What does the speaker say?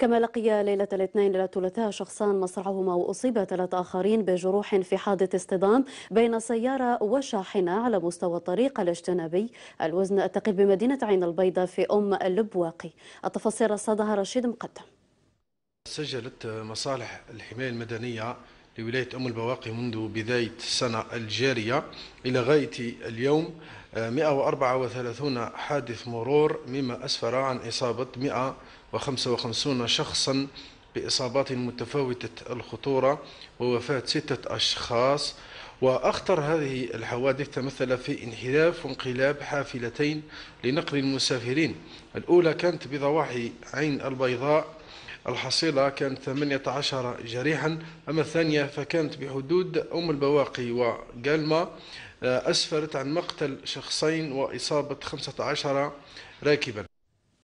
كما لقي ليلة الاثنين ليلة شخصان مصرعهما وأصيب ثلاثة آخرين بجروح في حادث اصطدام بين سيارة وشاحنة على مستوى الطريق الاجتنابي الوزن الثقيل بمدينة عين البيضاء في أم اللبواقي التفاصيل رصدها رشيد مقدم سجلت مصالح الحماية المدنية لولاية أم البواقي منذ بداية السنة الجارية إلى غاية اليوم 134 آه، حادث مرور مما أسفر عن إصابة 155 شخصا بإصابات متفاوتة الخطورة ووفاة ستة أشخاص وأخطر هذه الحوادث تمثل في انحراف وانقلاب حافلتين لنقل المسافرين الأولى كانت بضواحي عين البيضاء الحصيلة كانت 18 جريحا أما الثانية فكانت بحدود أم البواقي وقالما آه، أسفرت عن مقتل شخصين وإصابة 15 راكبا